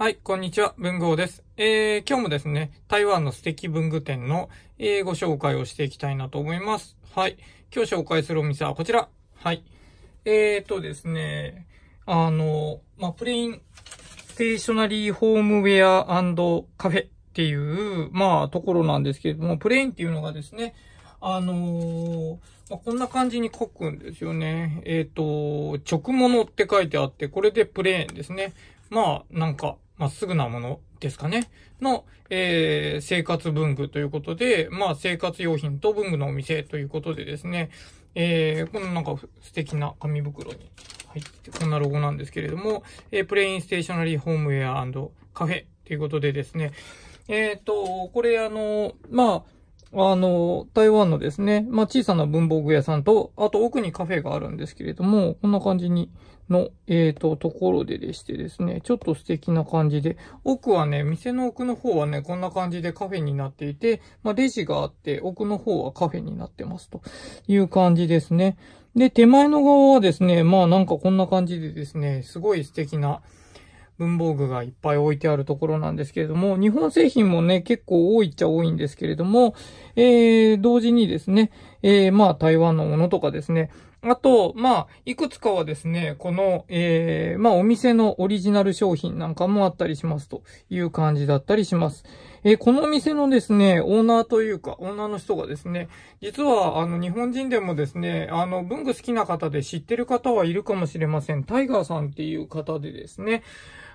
はい、こんにちは、文豪です。えー、今日もですね、台湾の素敵文具店の、えー、ご紹介をしていきたいなと思います。はい。今日紹介するお店はこちら。はい。えーとですね、あの、まあ、プレイン、ステーショナリーホームウェアカフェっていう、まあ、ところなんですけれども、プレインっていうのがですね、あのー、まあ、こんな感じに書くんですよね。えっ、ー、と、直物って書いてあって、これでプレーンですね。まあ、なんか、まっすぐなものですかね。の、えー、生活文具ということで、まあ、生活用品と文具のお店ということでですね、えー、このなんか素敵な紙袋に入ってこんなロゴなんですけれども、えー、プレインステーショナリーホームウェアカフェということでですね、えっ、ー、と、これあの、まあ、あの、台湾のですね、まあ、小さな文房具屋さんと、あと奥にカフェがあるんですけれども、こんな感じにの、えっ、ー、と、ところででしてですね、ちょっと素敵な感じで、奥はね、店の奥の方はね、こんな感じでカフェになっていて、まあ、レジがあって、奥の方はカフェになってますという感じですね。で、手前の側はですね、まあなんかこんな感じでですね、すごい素敵な、文房具がいっぱい置いてあるところなんですけれども、日本製品もね、結構多いっちゃ多いんですけれども、えー、同時にですね、えー、まあ台湾のものとかですね、あと、まあ、いくつかはですね、この、えー、まあ、お店のオリジナル商品なんかもあったりしますという感じだったりします。えー、このお店のですね、オーナーというか、オーナーの人がですね、実は、あの、日本人でもですね、あの、文具好きな方で知ってる方はいるかもしれません。タイガーさんっていう方でですね、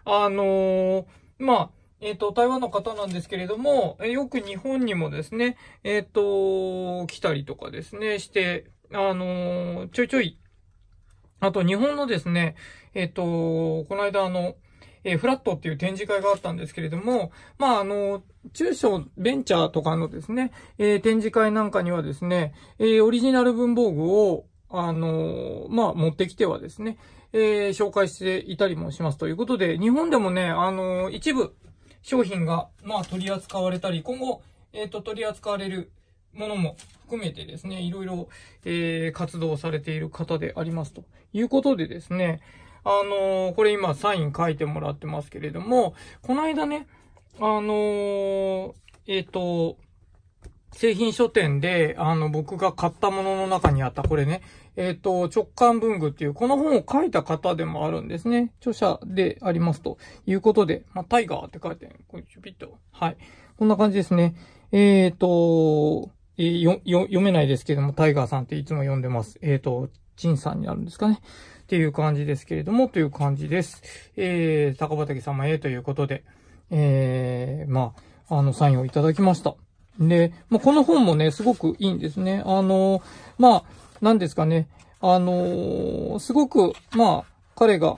あのー、まあ、えっ、ー、と、台湾の方なんですけれども、よく日本にもですね、えっ、ー、と、来たりとかですね、して、あのー、ちょいちょい、あと日本のですね、えっ、と、この間あの、えー、フラットっていう展示会があったんですけれども、まあ、あの、中小ベンチャーとかのですね、えー、展示会なんかにはですね、えー、オリジナル文房具を、あのまあ、持ってきてはですね、え紹介していたりもしますということで、日本でもね、あの一部商品が、まあ、取り扱われたり、今後、えっ、と、取り扱われるものも含めてですね、いろいろ、えー、活動されている方でありますということでですね、あのー、これ今サイン書いてもらってますけれども、この間ね、あのー、えっ、と、製品書店で、あの、僕が買ったものの中にあった、これね、えっ、ー、と、直感文具っていう、この本を書いた方でもあるんですね。著者でありますということで、まあ、タイガーって書いて、これちょぴっと。はい。こんな感じですね。えっ、ー、と、えー、よ、よ、読めないですけども、タイガーさんっていつも読んでます。えっ、ー、と、チンさんになるんですかね。っていう感じですけれども、という感じです。えー、高畑様へということで、えー、まあ、あの、サインをいただきました。で、まあ、この本もね、すごくいいんですね。あの、まあ、なんですかね。あのすごく、まあ、彼が、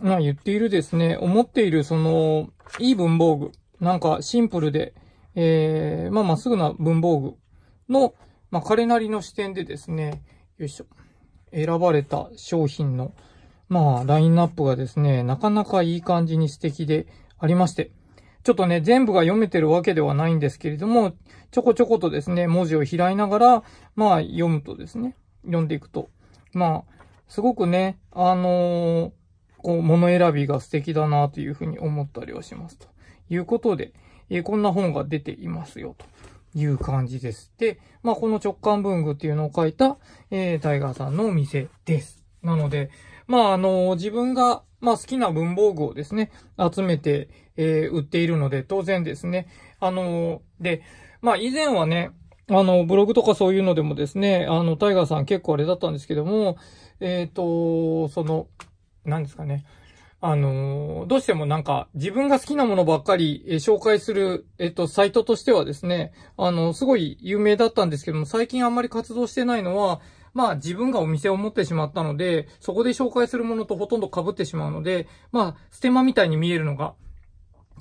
まあ、言っているですね、思っている、その、いい文房具。なんか、シンプルで、えー、まあ、まっすぐな文房具の、まあ、彼なりの視点でですね、よいしょ、選ばれた商品の、まあ、ラインナップがですね、なかなかいい感じに素敵でありまして、ちょっとね、全部が読めてるわけではないんですけれども、ちょこちょことですね、文字を開いながら、まあ、読むとですね、読んでいくと、まあ、すごくね、あのー、こう、物選びが素敵だなというふうに思ったりはします。ということで、えー、こんな本が出ていますよと。いう感じです。で、まあ、この直感文具っていうのを書いた、えー、タイガーさんのお店です。なので、まあ、あのー、自分が、まあ、好きな文房具をですね、集めて、えー、売っているので、当然ですね、あのー、で、まあ、以前はね、あの、ブログとかそういうのでもですね、あの、タイガーさん結構あれだったんですけども、えっ、と、その、何ですかね、あのー、どうしてもなんか自分が好きなものばっかり、えー、紹介する、えっ、と、サイトとしてはですね、あのすごい有名だったんですけども、最近あんまり活動してないのは、まあ自分がお店を持ってしまったので、そこで紹介するものとほとんど被ってしまうので、まあ、ステマみたいに見えるのが、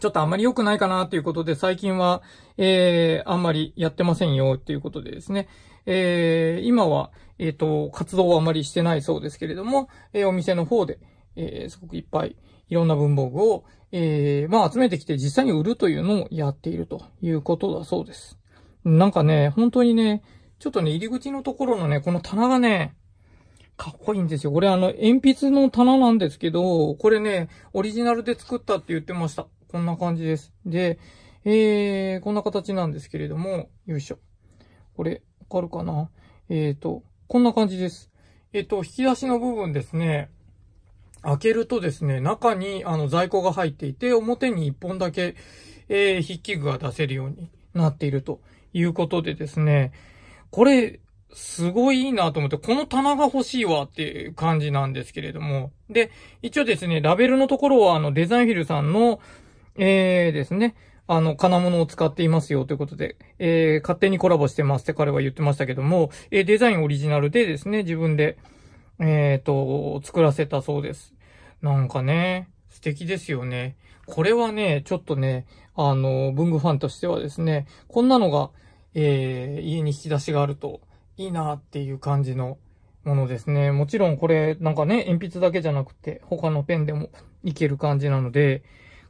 ちょっとあんまり良くないかなということで、最近は、えー、あんまりやってませんよっていうことでですね。えー、今は、えっ、ー、と、活動はあまりしてないそうですけれども、えー、お店の方で、えー、すごくいっぱい、いろんな文房具を、えー、まあ集めてきて実際に売るというのをやっているということだそうです。なんかね、本当にね、ちょっとね、入り口のところのね、この棚がね、かっこいいんですよ。これあの、鉛筆の棚なんですけど、これね、オリジナルで作ったって言ってました。こんな感じです。で、えー、こんな形なんですけれども、よいしょ。これ、わかるかなえーと、こんな感じです。えっ、ー、と、引き出しの部分ですね。開けるとですね、中にあの在庫が入っていて、表に1本だけ、えー、筆記具が出せるようになっているということでですね、これ、すごいいいなと思って、この棚が欲しいわっていう感じなんですけれども。で、一応ですね、ラベルのところはあのデザインフィルさんの、えーですね、あの、金物を使っていますよということで、えー、勝手にコラボしてますって彼は言ってましたけども、えー、デザインオリジナルでですね、自分で、えっ、ー、と、作らせたそうです。なんかね、素敵ですよね。これはね、ちょっとね、あの、文具ファンとしてはですね、こんなのが、えー、家に引き出しがあるといいなっていう感じのものですね。もちろんこれ、なんかね、鉛筆だけじゃなくて、他のペンでもいける感じなので、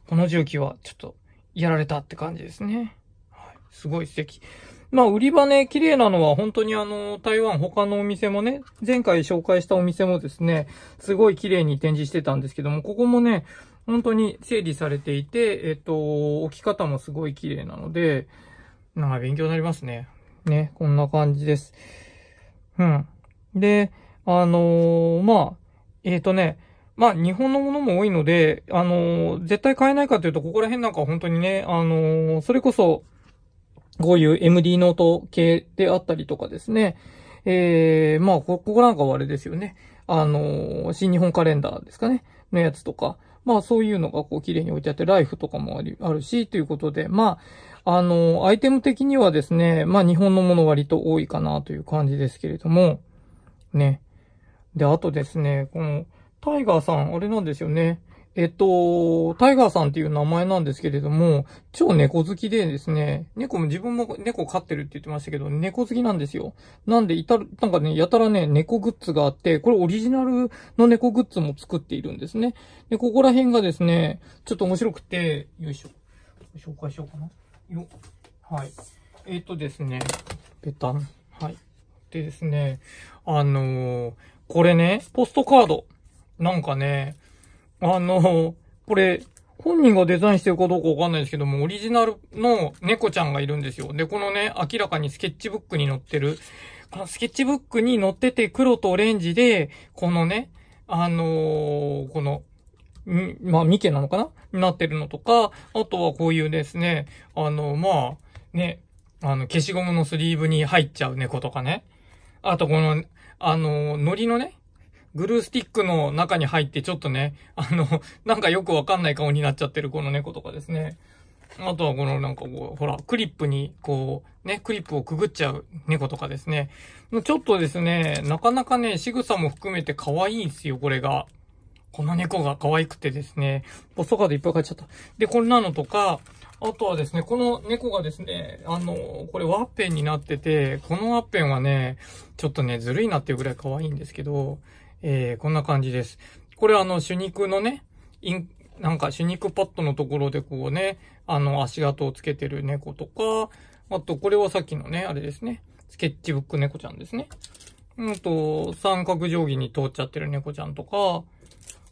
この重機はちょっとやられたって感じですね。はい、すごい素敵。まあ、売り場ね、綺麗なのは本当にあの、台湾他のお店もね、前回紹介したお店もですね、すごい綺麗に展示してたんですけども、ここもね、本当に整理されていて、えっと、置き方もすごい綺麗なので、なんか勉強になりますね。ね、こんな感じです。うん。で、あのー、まあ、えっ、ー、とね、まあ、日本のものも多いので、あのー、絶対買えないかというと、ここら辺なんか本当にね、あのそれこそ、こういう MD ノート系であったりとかですね。えー、まあ、ここなんかはあれですよね。あのー、新日本カレンダーですかね。のやつとか。まあ、そういうのがこう、綺麗に置いてあって、ライフとかもあり、あるし、ということで、まあ、あのー、アイテム的にはですね、まあ、日本のもの割と多いかなという感じですけれども、ね。で、あとですね、この、タイガーさん、あれなんですよね。えっと、タイガーさんっていう名前なんですけれども、超猫好きでですね、猫も自分も猫飼ってるって言ってましたけど、猫好きなんですよ。なんで、いたる、なんかね、やたらね、猫グッズがあって、これオリジナルの猫グッズも作っているんですね。で、ここら辺がですね、ちょっと面白くて、よいしょ。紹介しようかな。よ。はい。えっ、とですね、ペタン。はい。でですね、あのー、これね、ポストカード。なんかね、あの、これ、本人がデザインしてるかどうかわかんないですけども、オリジナルの猫ちゃんがいるんですよ。で、このね、明らかにスケッチブックに載ってる、このスケッチブックに載ってて黒とオレンジで、このね、あのー、この、んまあ、ミケなのかなになってるのとか、あとはこういうですね、あの、まあ、ね、あの、消しゴムのスリーブに入っちゃう猫とかね。あとこの、あの、糊のね、グルースティックの中に入ってちょっとね、あの、なんかよくわかんない顔になっちゃってるこの猫とかですね。あとはこのなんかこう、ほら、クリップに、こう、ね、クリップをくぐっちゃう猫とかですね。ちょっとですね、なかなかね、仕草も含めて可愛いんすよ、これが。この猫が可愛くてですね、ポストカードいっぱい買っちゃった。で、こんなのとか、あとはですね、この猫がですね、あの、これワッペンになってて、このワッペンはね、ちょっとね、ずるいなっていうぐらい可愛いんですけど、えー、こんな感じです。これあの、主肉のね、イン、なんか主肉パッドのところでこうね、あの、足跡をつけてる猫とか、あと、これはさっきのね、あれですね。スケッチブック猫ちゃんですね。うんと、三角定規に通っちゃってる猫ちゃんとか、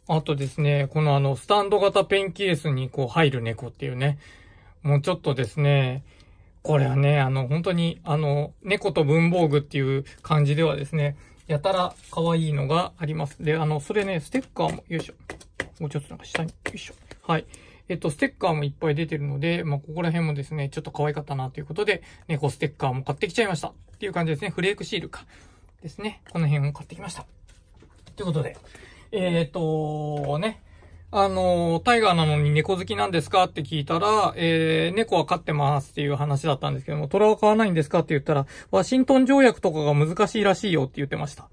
あとですね、このあの、スタンド型ペンケースにこう入る猫っていうね、もうちょっとですね、これはね、あの、本当に、あの、猫と文房具っていう感じではですね、やたら可愛いのがあります。で、あの、それね、ステッカーも、よいしょ。もうちょっとなんか下に、よいしょ。はい。えっと、ステッカーもいっぱい出てるので、まあ、ここら辺もですね、ちょっと可愛かったなということで、猫ステッカーも買ってきちゃいました。っていう感じですね。フレークシールか。ですね。この辺を買ってきました。ということで、えー、っと、ね、あの、タイガーなのに猫好きなんですかって聞いたら、えー、猫は飼ってますっていう話だったんですけども、虎は飼わないんですかって言ったら、ワシントン条約とかが難しいらしいよって言ってました。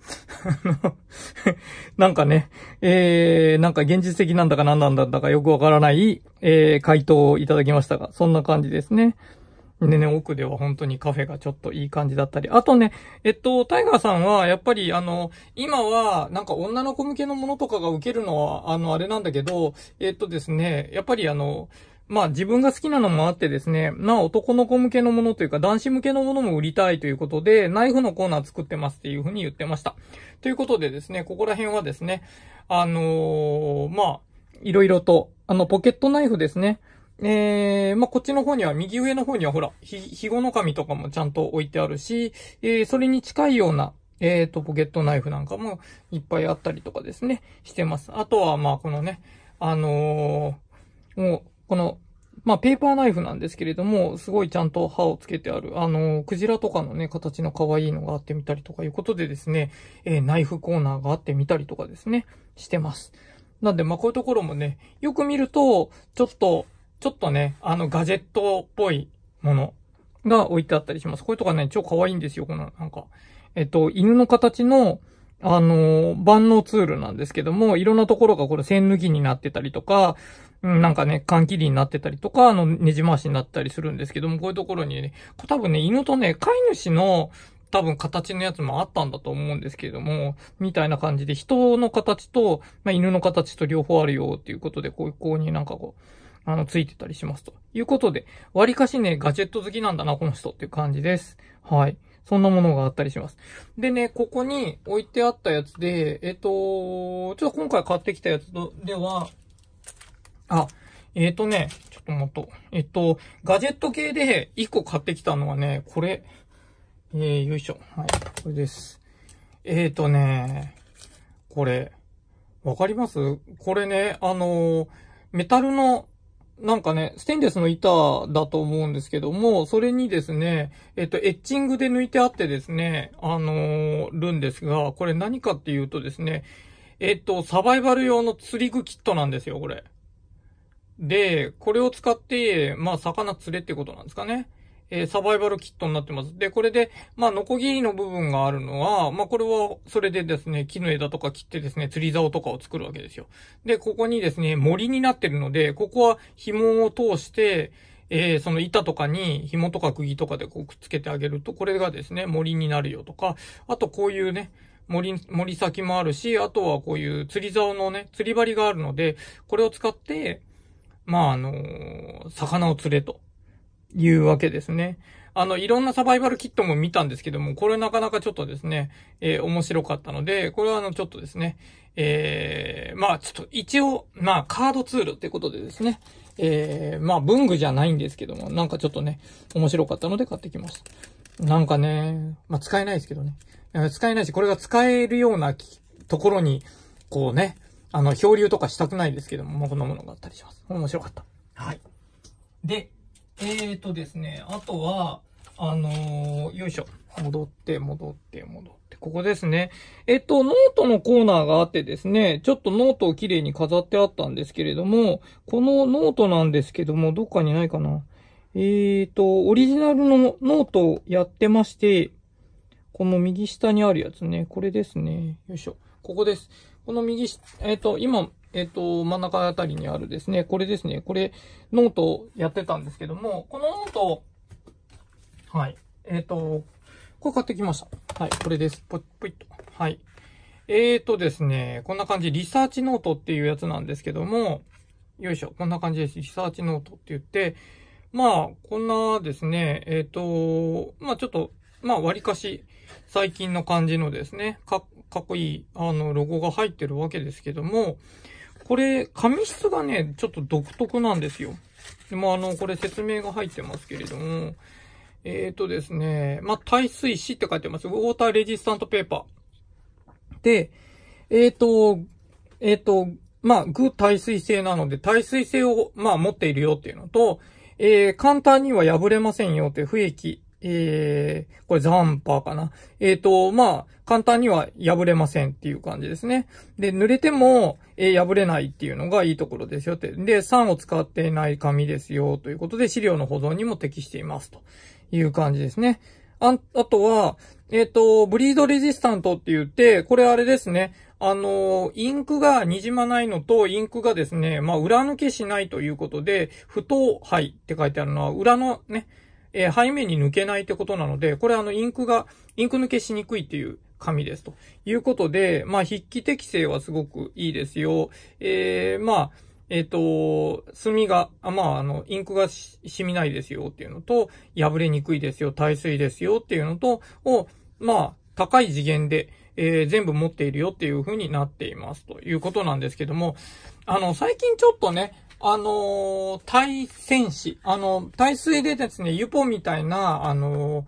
なんかね、えー、なんか現実的なんだか何なんだかよくわからない、えー、回答をいただきましたが、そんな感じですね。でね、奥では本当にカフェがちょっといい感じだったり。あとね、えっと、タイガーさんは、やっぱりあの、今は、なんか女の子向けのものとかが受けるのは、あの、あれなんだけど、えっとですね、やっぱりあの、まあ自分が好きなのもあってですね、まあ男の子向けのものというか男子向けのものも売りたいということで、ナイフのコーナー作ってますっていうふうに言ってました。ということでですね、ここら辺はですね、あのー、まあ、いろいろと、あの、ポケットナイフですね。えー、まあ、こっちの方には、右上の方にはほら、ひ、ひごの紙とかもちゃんと置いてあるし、えー、それに近いような、えーと、ポケットナイフなんかもいっぱいあったりとかですね、してます。あとは、ま、このね、あのー、もう、この、まあ、ペーパーナイフなんですけれども、すごいちゃんと刃をつけてある、あのー、クジラとかのね、形の可愛いのがあってみたりとかいうことでですね、えー、ナイフコーナーがあってみたりとかですね、してます。なんで、まあ、こういうところもね、よく見ると、ちょっと、ちょっとね、あの、ガジェットっぽいものが置いてあったりします。こういうとはね、超可愛いんですよ、この、なんか。えっと、犬の形の、あの、万能ツールなんですけども、いろんなところがこれ線抜きになってたりとか、なんかね、缶切りになってたりとか、あの、ねじ回しになったりするんですけども、こういうところにね、多分ね、犬とね、飼い主の、多分形のやつもあったんだと思うんですけれども、みたいな感じで人の形と、まあ、犬の形と両方あるよっていうことで、こういう、こうになんかこう、あの、ついてたりしますと。いうことで、割かしね、ガジェット好きなんだな、この人っていう感じです。はい。そんなものがあったりします。でね、ここに置いてあったやつで、えっ、と、ちょっと今回買ってきたやつでは、あ、えっ、とね、ちょっと待とえっ、と、ガジェット系で1個買ってきたのはね、これ。えー、よいしょ。はい、これです。えっ、とね、これ、わかりますこれね、あのー、メタルのなんかね、ステンレスの板だと思うんですけども、それにですね、えっと、エッチングで抜いてあってですね、あのー、るんですが、これ何かっていうとですね、えっと、サバイバル用の釣り具キットなんですよ、これ。で、これを使って、まあ、魚釣れってことなんですかね。えー、サバイバルキットになってます。で、これで、まあ、ノコギリの部分があるのは、まあ、これは、それでですね、木の枝とか切ってですね、釣り竿とかを作るわけですよ。で、ここにですね、森になってるので、ここは紐を通して、えー、その板とかに紐とか釘とかでこうくっつけてあげると、これがですね、森になるよとか、あとこういうね、森、森先もあるし、あとはこういう釣り竿のね、釣り針があるので、これを使って、まあ、あのー、魚を釣れと。いうわけですね。あの、いろんなサバイバルキットも見たんですけども、これなかなかちょっとですね、えー、面白かったので、これはあの、ちょっとですね、えー、まあちょっと一応、まあカードツールってことでですね、えー、まあ文具じゃないんですけども、なんかちょっとね、面白かったので買ってきました。なんかね、まあ使えないですけどね。使えないし、これが使えるようなところに、こうね、あの、漂流とかしたくないですけども、このものがあったりします。面白かった。はい。で、えーとですね、あとは、あのー、よいしょ。戻って、戻って、戻って。ここですね。えっと、ノートのコーナーがあってですね、ちょっとノートをきれいに飾ってあったんですけれども、このノートなんですけども、どっかにないかな。えっ、ー、と、オリジナルのノートをやってまして、この右下にあるやつね。これですね。よいしょ。ここです。この右下、えっ、ー、と、今、えっ、ー、と、真ん中あたりにあるですね。これですね。これ、ノートをやってたんですけども、このノートはい。えっ、ー、と、これ買ってきました。はい、これです。ぽい、ぽいっと。はい。えーとですね、こんな感じ、リサーチノートっていうやつなんですけども、よいしょ、こんな感じです。リサーチノートって言って、まあ、こんなですね、えっ、ー、と、まあちょっと、まあ、割かし最近の感じのですね、かかっこいい、あの、ロゴが入ってるわけですけども、これ、紙質がね、ちょっと独特なんですよ。でも、あの、これ説明が入ってますけれども、えっ、ー、とですね、まあ、耐水紙って書いてます。ウォーターレジスタントペーパー。で、えっ、ー、と、えっ、ー、と、まあ、具耐水性なので、耐水性を、まあ、持っているよっていうのと、えー、簡単には破れませんよって不液えー、これ残ーかな。えっ、ー、と、まあ、簡単には破れませんっていう感じですね。で、濡れても、えー、破れないっていうのがいいところですよって。で、酸を使っていない紙ですよということで、資料の保存にも適していますという感じですね。あ、あとは、えっ、ー、と、ブリードレジスタントって言って、これあれですね。あの、インクが滲まないのと、インクがですね、まあ、裏抜けしないということで、不当配って書いてあるのは、裏のね、えー、背面に抜けないってことなので、これあのインクが、インク抜けしにくいっていう紙です。ということで、まあ筆記適性はすごくいいですよ。えー、まあ、えっ、ー、と、墨が、あまあ、あの、インクが染みないですよっていうのと、破れにくいですよ、耐水ですよっていうのと、を、まあ、高い次元で、えー、全部持っているよっていう風になっていますということなんですけども、あの、最近ちょっとね、あのー、対戦士、あの、耐水でですね、ユポみたいな、あのー、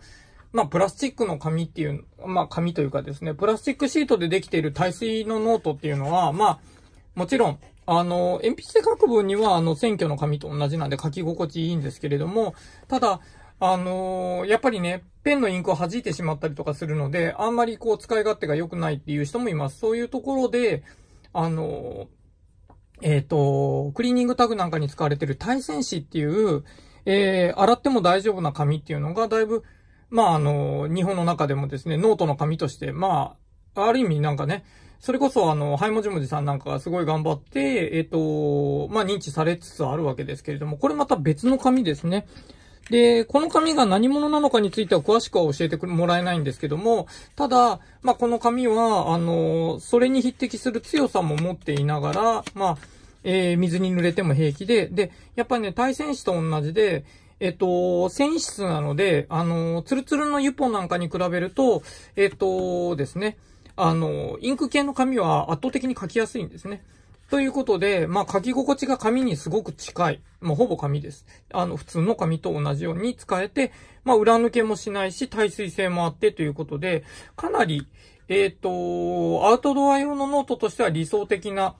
まあ、プラスチックの紙っていう、まあ、紙というかですね、プラスチックシートでできている耐水のノートっていうのは、まあ、もちろん、あの、鉛筆で書く分には、あの、選挙の紙と同じなんで書き心地いいんですけれども、ただ、あのやっぱりね、ペンのインクを弾いてしまったりとかするので、あんまりこう、使い勝手が良くないっていう人もいます。そういうところで、あのえっ、ー、と、クリーニングタグなんかに使われてる対戦紙っていう、えー、洗っても大丈夫な紙っていうのが、だいぶ、まあ、あの、日本の中でもですね、ノートの紙として、まあ、ある意味なんかね、それこそあの、はいもじもじさんなんかがすごい頑張って、えっ、ー、と、まあ、認知されつつあるわけですけれども、これまた別の紙ですね。で、この紙が何者なのかについては詳しくは教えてもらえないんですけども、ただ、まあ、この紙は、あの、それに匹敵する強さも持っていながら、まあ、えー、水に濡れても平気で、で、やっぱりね、対戦士と同じで、えっと、繊維質なので、あの、ツルツルのユポなんかに比べると、えっとですね、あの、インク系の紙は圧倒的に書きやすいんですね。ということで、まあ、書き心地が紙にすごく近い。まほぼ紙です。あの、普通の紙と同じように使えて、まあ、裏抜けもしないし、耐水性もあってということで、かなり、えっ、ー、と、アウトドア用のノートとしては理想的な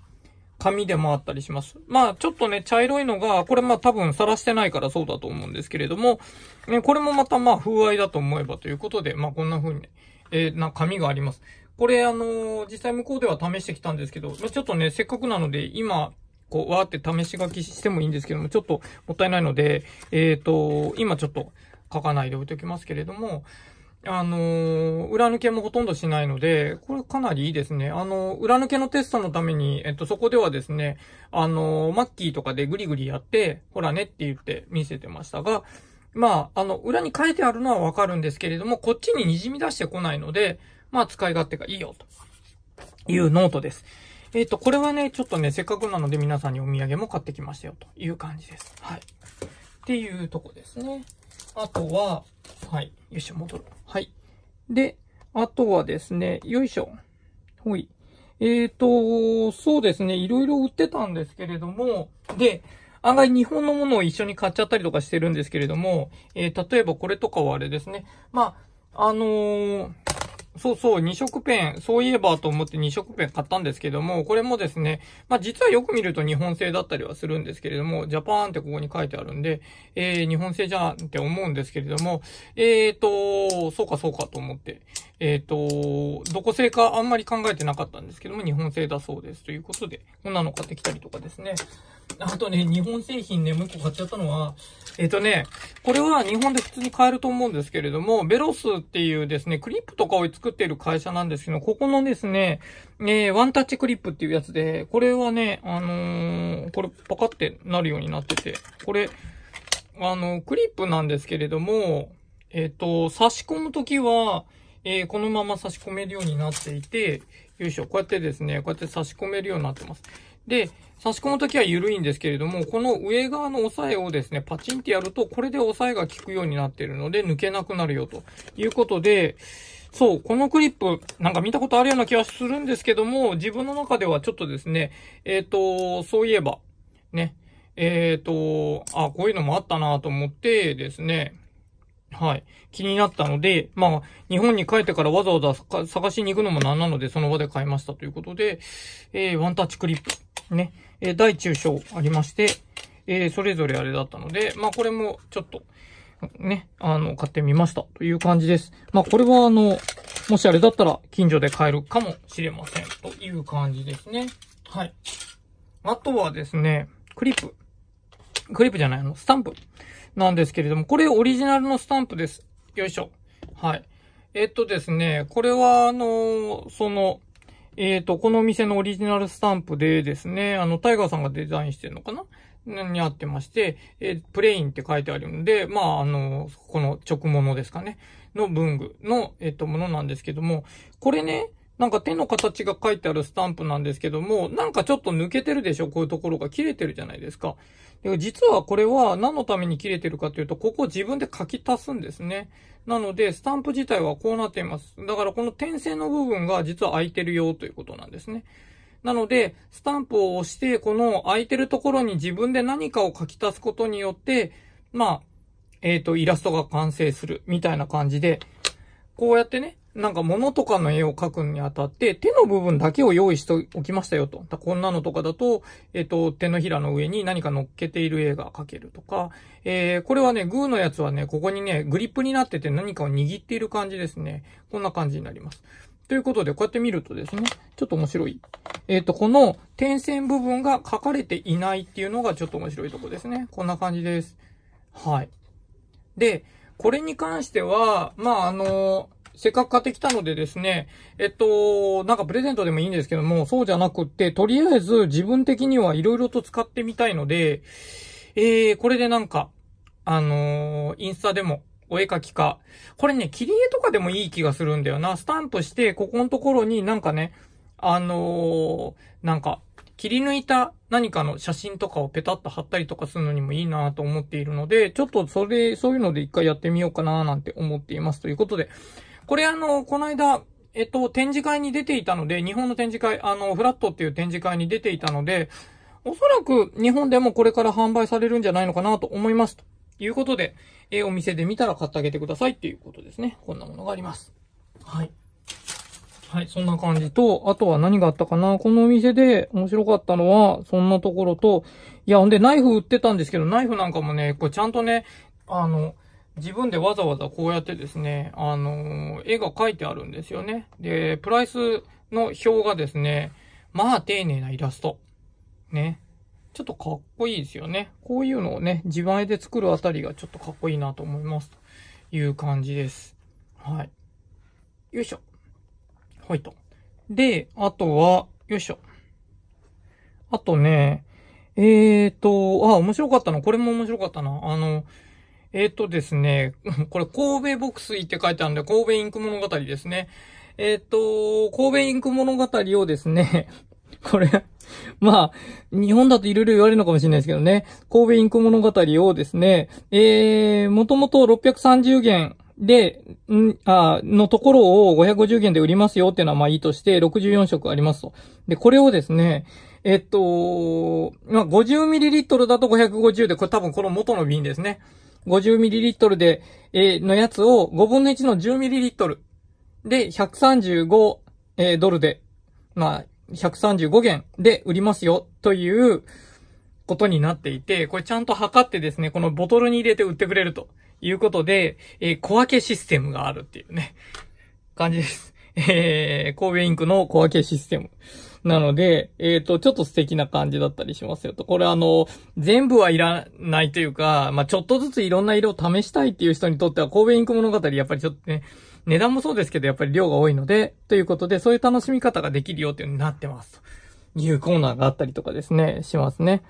紙でもあったりします。まあ、ちょっとね、茶色いのが、これまあ多分晒してないからそうだと思うんですけれども、ね、これもまたまあ風合いだと思えばということで、まあこんな風に、えー、な紙があります。これあの、実際向こうでは試してきたんですけど、まあ、ちょっとね、せっかくなので、今、こう、わーって試し書きしてもいいんですけども、ちょっともったいないので、えっ、ー、と、今ちょっと書かないで置いときますけれども、あのー、裏抜けもほとんどしないので、これかなりいいですね。あのー、裏抜けのテストのために、えっと、そこではですね、あのー、マッキーとかでグリグリやって、ほらねって言って見せてましたが、まあ、あの、裏に書いてあるのはわかるんですけれども、こっちに滲み出してこないので、まあ使い勝手がいいよ、というノートです。えっ、ー、と、これはね、ちょっとね、せっかくなので皆さんにお土産も買ってきましたよ、という感じです。はい。っていうとこですね。あとは、はい。よいしょ、戻る。はい。で、あとはですね、よいしょ。ほい。えっ、ー、と、そうですね、いろいろ売ってたんですけれども、で、案外日本のものを一緒に買っちゃったりとかしてるんですけれども、えー、例えばこれとかはあれですね。まあ、あのー、そうそう、2色ペン、そういえばと思って2色ペン買ったんですけども、これもですね、まあ実はよく見ると日本製だったりはするんですけれども、ジャパーンってここに書いてあるんで、えー、日本製じゃんって思うんですけれども、えーと、そうかそうかと思って、えーと、どこ製かあんまり考えてなかったんですけども、日本製だそうです。ということで、こんなの買ってきたりとかですね。あとね、日本製品ね、もう一個買っちゃったのは、えっ、ー、とね、これは日本で普通に買えると思うんですけれども、ベロスっていうですね、クリップとかを使作ってる会社なんですけど、ここのですね、えー、ワンタッチクリップっていうやつで、これはね、あのー、これパカってなるようになってて、これ、あの、クリップなんですけれども、えっ、と、差し込むときは、えー、このまま差し込めるようになっていて、よいしょ、こうやってですね、こうやって差し込めるようになってます。で、差し込むときは緩いんですけれども、この上側の押さえをですね、パチンってやると、これで押さえが効くようになっているので、抜けなくなるよということで、そう、このクリップ、なんか見たことあるような気はするんですけども、自分の中ではちょっとですね、えっ、ー、と、そういえば、ね、えっ、ー、と、あ、こういうのもあったなと思ってですね、はい。気になったので、まあ、日本に帰ってからわざわざ探しに行くのもなんなので、その場で買いましたということで、えー、ワンタッチクリップ。ね。えー、大中小ありまして、えー、それぞれあれだったので、まあ、これもちょっと、ね、あの、買ってみましたという感じです。まあ、これはあの、もしあれだったら近所で買えるかもしれませんという感じですね。はい。あとはですね、クリップ。クリップじゃない、あの、スタンプなんですけれども、これオリジナルのスタンプです。よいしょ。はい。えっとですね、これはあの、その、えっ、ー、と、このお店のオリジナルスタンプでですね、あの、タイガーさんがデザインしてるのかなにあってまして、えー、プレインって書いてあるんで、まあ、あの、この直物ですかね、の文具の、えっ、ー、と、ものなんですけども、これね、なんか手の形が書いてあるスタンプなんですけども、なんかちょっと抜けてるでしょこういうところが切れてるじゃないですか。で実はこれは何のために切れてるかというと、ここ自分で書き足すんですね。なので、スタンプ自体はこうなっています。だからこの点線の部分が実は空いてるよということなんですね。なので、スタンプを押して、この空いてるところに自分で何かを書き足すことによって、まあ、えっ、ー、と、イラストが完成するみたいな感じで、こうやってね、なんか物とかの絵を描くにあたって、手の部分だけを用意しておきましたよと。こんなのとかだと、えっ、ー、と、手のひらの上に何か乗っけている絵が描けるとか、えー、これはね、グーのやつはね、ここにね、グリップになってて何かを握っている感じですね。こんな感じになります。ということで、こうやって見るとですね、ちょっと面白い。えっ、ー、と、この点線部分が書かれていないっていうのがちょっと面白いとこですね。こんな感じです。はい。で、これに関しては、まあ、あのせっかく買ってきたのでですね、えっと、なんかプレゼントでもいいんですけども、そうじゃなくって、とりあえず自分的には色々と使ってみたいので、えー、これでなんか、あのー、インスタでもお絵描きか。これね、切り絵とかでもいい気がするんだよな。スタンプして、ここのところになんかね、あのー、なんか、切り抜いた何かの写真とかをペタッと貼ったりとかするのにもいいなと思っているので、ちょっとそれ、そういうので一回やってみようかななんて思っています。ということで、これあの、この間、えっと、展示会に出ていたので、日本の展示会、あの、フラットっていう展示会に出ていたので、おそらく日本でもこれから販売されるんじゃないのかなと思います。ということで、えー、お店で見たら買ってあげてくださいっていうことですね。こんなものがあります。はい。はい、そんな感じと、あとは何があったかなこのお店で面白かったのは、そんなところと、いや、ほんでナイフ売ってたんですけど、ナイフなんかもね、これちゃんとね、あの、自分でわざわざこうやってですね、あの絵が描いてあるんですよね。で、プライスの表がですね、まあ丁寧なイラスト。ね。ちょっとかっこいいですよね。こういうのをね、自前で作るあたりがちょっとかっこいいなと思います。という感じです。はい。よいしょ。ほいと。で、あとは、よいしょ。あとね、えーと、あ、面白かったな。これも面白かったな。あの、えーとですね、これ神戸牧水って書いてあるんで、神戸インク物語ですね。えーと、神戸インク物語をですねこれまあ、日本だといろいろ言われるのかもしれないですけどね。神戸インク物語をですね、えー、もともと630元で、ん、あ、のところを550元で売りますよっていうのはまあいいとして、64色ありますと。で、これをですね、えっと、まあ 50ml だと550で、これ多分この元の瓶ですね。50ml で、えー、のやつを5分の1の 10ml で135、えー、ドルで、まあ、135元で売りますよということになっていて、これちゃんと測ってですね、このボトルに入れて売ってくれるということで、えー、小分けシステムがあるっていうね、感じです。えー、神戸インクの小分けシステム。なので、えっ、ー、と、ちょっと素敵な感じだったりしますよと。これあの、全部はいらないというか、まあ、ちょっとずついろんな色を試したいっていう人にとっては、神戸インク物語やっぱりちょっとね、値段もそうですけど、やっぱり量が多いので、ということで、そういう楽しみ方ができるよっていうになってます。というコーナーがあったりとかですね、しますね。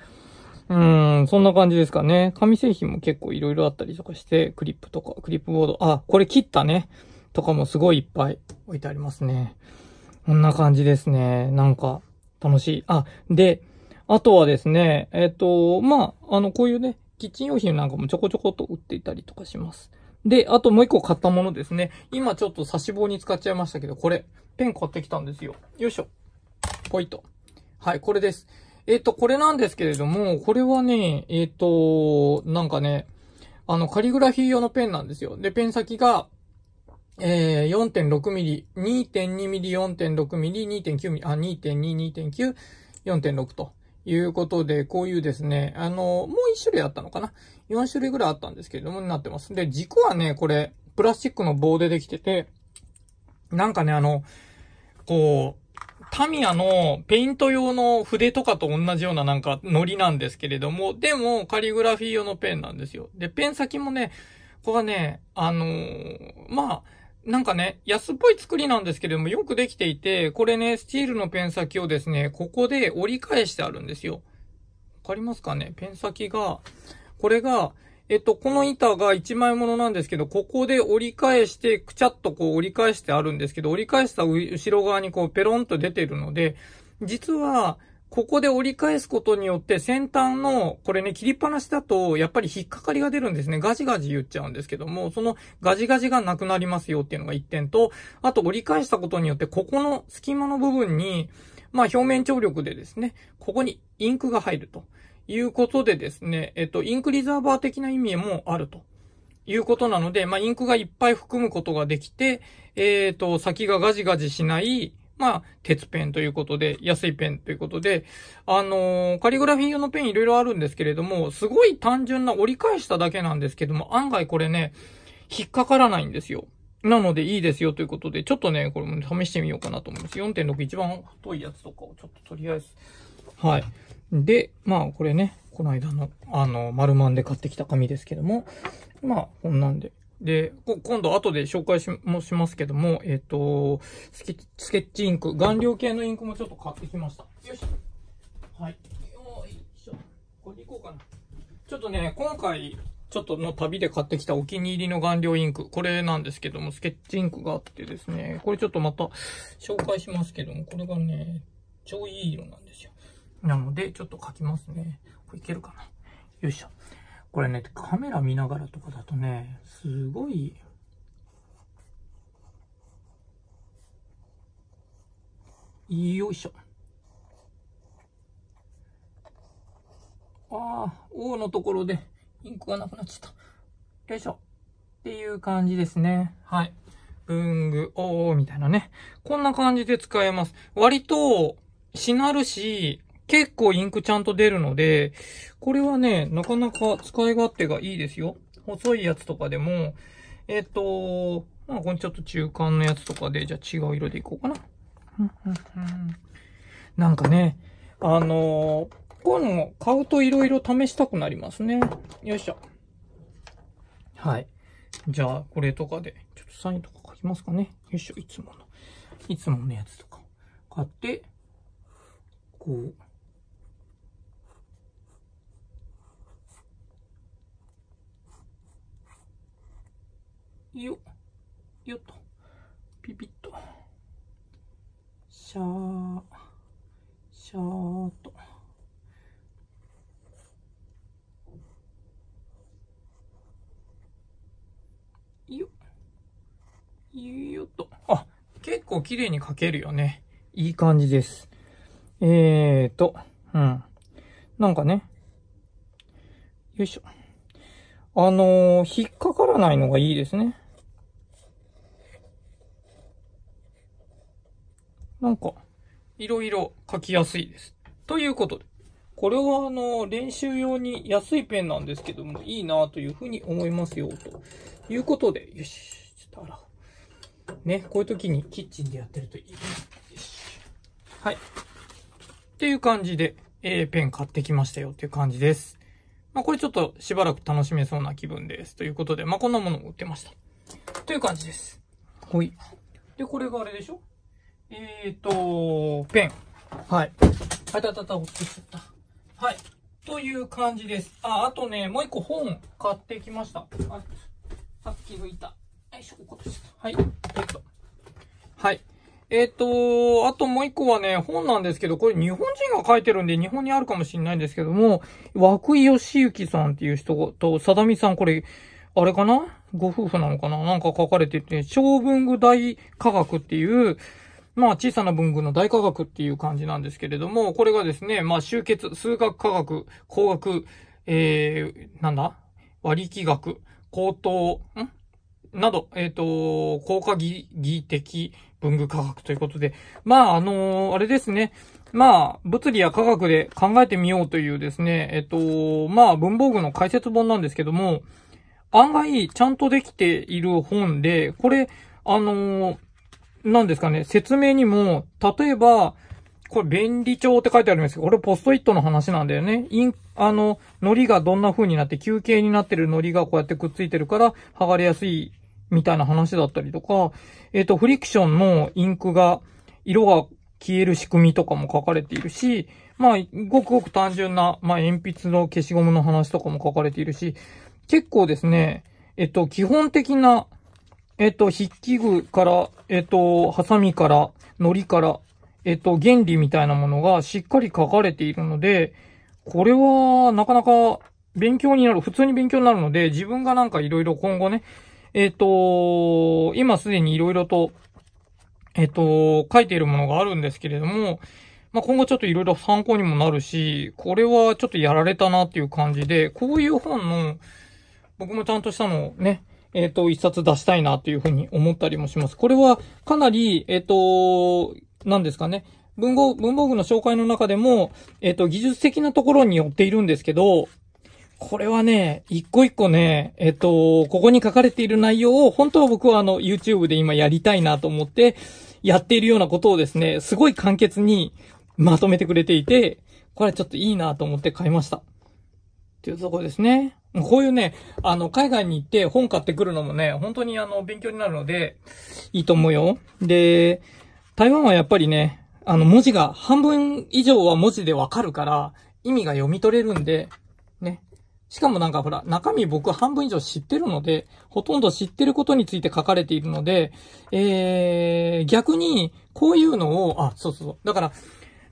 うーん、そんな感じですかね。紙製品も結構いろいろあったりとかして、クリップとか、クリップボード、あ、これ切ったね。とかもすごいいっぱい置いてありますね。こんな感じですね。なんか、楽しい。あ、で、あとはですね、えっ、ー、と、まあ、あの、こういうね、キッチン用品なんかもちょこちょこと売っていたりとかします。で、あともう一個買ったものですね。今ちょっと差し棒に使っちゃいましたけど、これ、ペン買ってきたんですよ。よいしょ。ポイト。はい、これです。えっ、と、これなんですけれども、これはね、えっ、と、なんかね、あの、カリグラフィー用のペンなんですよ。で、ペン先が、えー、4.6ミリ、2.2ミリ、4.6ミリ、2.9ミリ、あ、2.2、2.9、4.6ということで、こういうですね、あの、もう一種類あったのかな4種類ぐらいあったんですけれども、になってます。で、軸はね、これ、プラスチックの棒でできてて、なんかね、あの、こう、タミヤのペイント用の筆とかと同じようななんか糊なんですけれども、でもカリグラフィー用のペンなんですよ。で、ペン先もね、ここはね、あのー、まあ、なんかね、安っぽい作りなんですけれども、よくできていて、これね、スチールのペン先をですね、ここで折り返してあるんですよ。わかりますかねペン先が、これが、えっと、この板が1枚ものなんですけど、ここで折り返して、くちゃっとこう折り返してあるんですけど、折り返した後ろ側にこうペロンと出てるので、実は、ここで折り返すことによって先端の、これね、切りっぱなしだと、やっぱり引っかかりが出るんですね。ガジガジ言っちゃうんですけども、そのガジガジがなくなりますよっていうのが一点と、あと折り返したことによって、ここの隙間の部分に、まあ表面張力でですね、ここにインクが入ると。いうことでですね、えっと、インクリザーバー的な意味もあるということなので、まあ、インクがいっぱい含むことができて、えっ、ー、と、先がガジガジしない、まあ、鉄ペンということで、安いペンということで、あのー、カリグラフィー用のペンいろいろあるんですけれども、すごい単純な折り返しただけなんですけども、案外これね、引っかからないんですよ。なのでいいですよということで、ちょっとね、これも試してみようかなと思います。4.6一番太いやつとかをちょっととりあえず、はい。で、まあこれね、この間の、あの、丸マンで買ってきた紙ですけども、まあ、こんなんで。で、今度後で紹介しもしますけども、えっ、ー、とスケ、スケッチインク、顔料系のインクもちょっと買ってきました。よし。はい。よいしょ。これでいこうかな。ちょっとね、今回、ちょっとの旅で買ってきたお気に入りの顔料インク。これなんですけども、スケッチインクがあってですね、これちょっとまた紹介しますけども、これがね、超いい色なんですよ。なので、ちょっと書きますね。これいけるかな。よいしょ。これね、カメラ見ながらとかだとね、すごい、よいしょ。ああ、うのところでインクがなくなっちゃった。よいしょ。っていう感じですね。はい。文具、う、みたいなね。こんな感じで使えます。割と、しなるし、結構インクちゃんと出るので、これはね、なかなか使い勝手がいいですよ。細いやつとかでも、えっ、と、まあ、これちょっと中間のやつとかで、じゃあ違う色でいこうかな。なんかね、あのー、こういうの買うと色々試したくなりますね。よいしょ。はい。じゃあ、これとかで、ちょっとサインとか書きますかね。よいしょ、いつもの。いつものやつとか。買って、こう、よよっとピピッとシャーシャーっとよよっとあ結構綺麗に描けるよねいい感じですえーとうんなんかねよいしょあのー、引っかからないのがいいですね。なんか、いろいろ書きやすいです。ということで、これはあの、練習用に安いペンなんですけども、いいなというふうに思いますよ、ということで、よし、ちょっと洗おう。ね、こういう時にキッチンでやってるといい。はい。っていう感じで、えペン買ってきましたよっていう感じです。まあ、これちょっとしばらく楽しめそうな気分です。ということで、まあ、こんなものも売ってました。という感じです。ほい。で、これがあれでしょえっ、ー、と、ペン。はい。あたたた、落ちちゃった。はい。という感じです。あ、あとね、もう一個本買ってきました。あさっき拭いた。よいしょ、落っとしちゃった。はい。えっと。はい。えっ、ー、と、あともう一個はね、本なんですけど、これ日本人が書いてるんで日本にあるかもしれないんですけども、枠井義行さんっていう人と、さだみさん、これ、あれかなご夫婦なのかななんか書かれてて、小文具大科学っていう、まあ小さな文具の大科学っていう感じなんですけれども、これがですね、まあ集結、数学科学、工学、えー、なんだ割気学、高等、んなど、えっ、ー、と、効果技技的文具科学ということで、まあ、あのー、あれですね。まあ、物理や科学で考えてみようというですね、えっ、ー、と、まあ、文房具の解説本なんですけども、案外ちゃんとできている本で、これ、あのなんですかね、説明にも、例えば、これ便利帳って書いてありますけど、これポストイットの話なんだよね。イン、あの、糊がどんな風になって、休憩になってる糊がこうやってくっついてるから、剥がれやすい、みたいな話だったりとか、えっ、ー、と、フリクションのインクが、色が消える仕組みとかも書かれているし、まあ、ごくごく単純な、まあ、鉛筆の消しゴムの話とかも書かれているし、結構ですね、えっと、基本的なえっと、筆記具から、えっと、ハサミから、糊から、えっと、原理みたいなものがしっかり書かれているので、これはなかなか勉強になる、普通に勉強になるので、自分がなんかいろいろ今後ね、えっと、今すでにいろいろと、えっと、書いているものがあるんですけれども、まあ、今後ちょっといろいろ参考にもなるし、これはちょっとやられたなっていう感じで、こういう本の、僕もちゃんとしたのをね、えっ、ー、と、一冊出したいなというふうに思ったりもします。これはかなり、えっ、ー、と、何ですかね。文房文房具の紹介の中でも、えっ、ー、と、技術的なところに寄っているんですけど、これはね、一個一個ね、えっと、ここに書かれている内容を、本当は僕はあの、YouTube で今やりたいなと思って、やっているようなことをですね、すごい簡潔にまとめてくれていて、これちょっといいなと思って買いました。っていうとこですね。こういうね、あの、海外に行って本買ってくるのもね、本当にあの、勉強になるので、いいと思うよ。で、台湾はやっぱりね、あの、文字が、半分以上は文字でわかるから、意味が読み取れるんで、ね。しかもなんかほら、中身僕半分以上知ってるので、ほとんど知ってることについて書かれているので、えー、逆に、こういうのを、あ、そうそうそう。だから、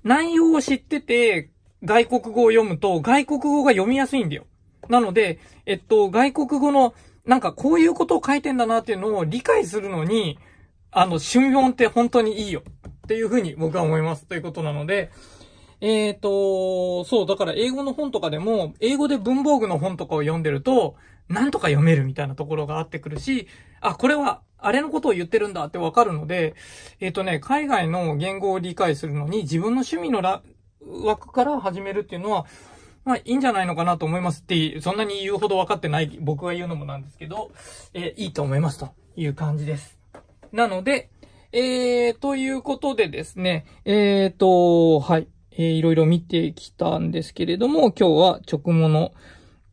内容を知ってて、外国語を読むと、外国語が読みやすいんだよ。なので、えっと、外国語の、なんかこういうことを書いてんだなっていうのを理解するのに、あの、春音って本当にいいよ。っていうふうに僕は思います。ということなので、えっ、ー、と、そう、だから英語の本とかでも、英語で文房具の本とかを読んでると、なんとか読めるみたいなところがあってくるし、あ、これは、あれのことを言ってるんだってわかるので、えっ、ー、とね、海外の言語を理解するのに、自分の趣味のら枠から始めるっていうのは、まあ、いいんじゃないのかなと思いますって、そんなに言うほど分かってない僕が言うのもなんですけど、えー、いいと思いますという感じです。なので、えー、ということでですね、えーと、はい、えー、いろいろ見てきたんですけれども、今日は直物の、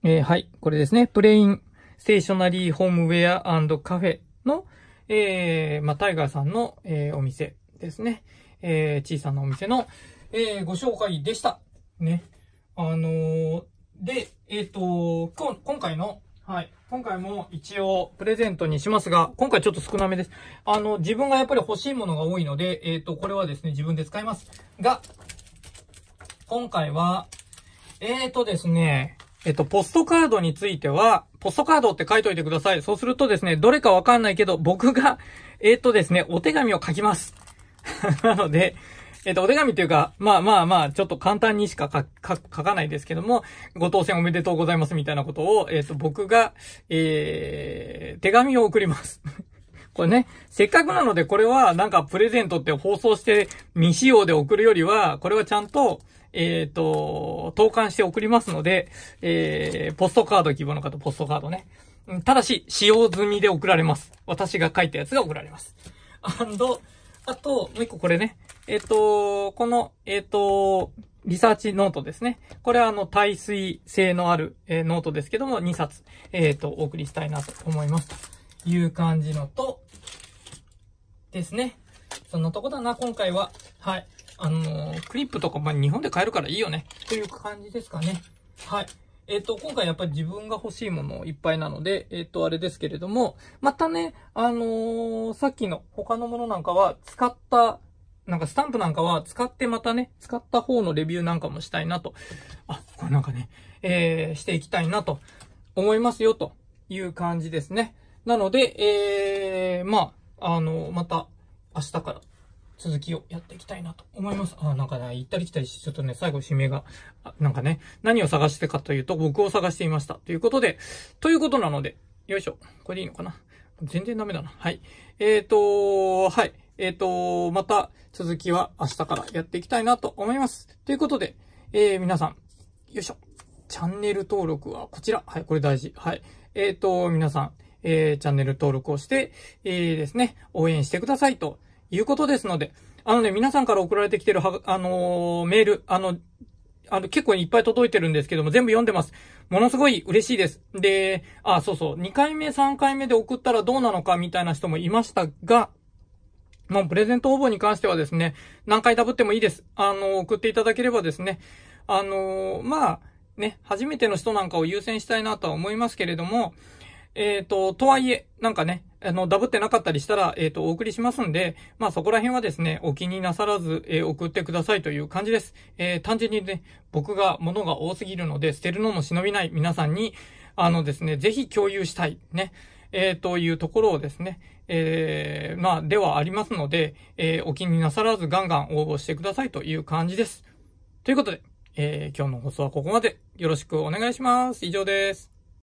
えー、はい、これですね、プレイン、ステーショナリーホームウェアカフェの、えー、まあ、タイガーさんの、えー、お店ですね、えー、小さなお店の、えー、ご紹介でした。ね。あのー、で、えっ、ー、とこ、今回の、はい。今回も一応プレゼントにしますが、今回ちょっと少なめです。あの、自分がやっぱり欲しいものが多いので、えっ、ー、と、これはですね、自分で使います。が、今回は、えっ、ー、とですね、えっと、ポストカードについては、ポストカードって書いといてください。そうするとですね、どれかわかんないけど、僕が、えっ、とですね、お手紙を書きます。なので、えっ、ー、と、お手紙というか、まあまあまあ、ちょっと簡単にしか書かないですけども、ご当選おめでとうございますみたいなことを、えっ、ー、と、僕が、えー、手紙を送ります。これね、せっかくなのでこれはなんかプレゼントって放送して未使用で送るよりは、これはちゃんと、えっ、ー、と、投函して送りますので、えー、ポストカード希望の方、ポストカードね。ただし、使用済みで送られます。私が書いたやつが送られます。アンド、あと、もう一個これね。えっ、と、この、えっ、と、リサーチノートですね。これはあの、耐水性のある、えー、ノートですけども、2冊、えっ、と、お送りしたいなと思います。という感じのと、ですね。そんなとこだな、今回は。はい。あのクリップとか、まあ、日本で買えるからいいよね。という感じですかね。はい。えっ、ー、と、今回やっぱり自分が欲しいものいっぱいなので、えっ、ー、と、あれですけれども、またね、あのー、さっきの他のものなんかは使ったなんかスタンプなんかは使ってまたね、使った方のレビューなんかもしたいなと。あ、これなんかね、えー、していきたいなと思いますよという感じですね。なので、えー、まあ、あの、また明日から続きをやっていきたいなと思います。あ、なんかね、行ったり来たりし、ちょっとね、最後締めが、なんかね、何を探してかというと、僕を探していました。ということで、ということなので、よいしょ。これでいいのかな全然ダメだな。はい。えーとはい。えっ、ー、と、また続きは明日からやっていきたいなと思います。ということで、えー、皆さん、よいしょ。チャンネル登録はこちら。はい、これ大事。はい。えっ、ー、と、皆さん、えー、チャンネル登録をして、えー、ですね、応援してくださいということですので、あのね、皆さんから送られてきてるは、あのー、メール、あの、あの、結構いっぱい届いてるんですけども、全部読んでます。ものすごい嬉しいです。で、あ、そうそう、2回目、3回目で送ったらどうなのかみたいな人もいましたが、もうプレゼント応募に関してはですね、何回ダブってもいいです。あの、送っていただければですね、あの、まあ、ね、初めての人なんかを優先したいなとは思いますけれども、えっ、ー、と、とはいえ、なんかね、あの、ダブってなかったりしたら、えっ、ー、と、お送りしますんで、まあそこら辺はですね、お気になさらず、えー、送ってくださいという感じです。えー、単純にね、僕が物が多すぎるので、捨てるのも忍びない皆さんに、あのですね、ぜひ共有したい、ね、えー、というところをですね、えー、まあ、ではありますので、えー、お気になさらずガンガン応募してくださいという感じです。ということで、えー、今日の放送はここまでよろしくお願いします。以上です。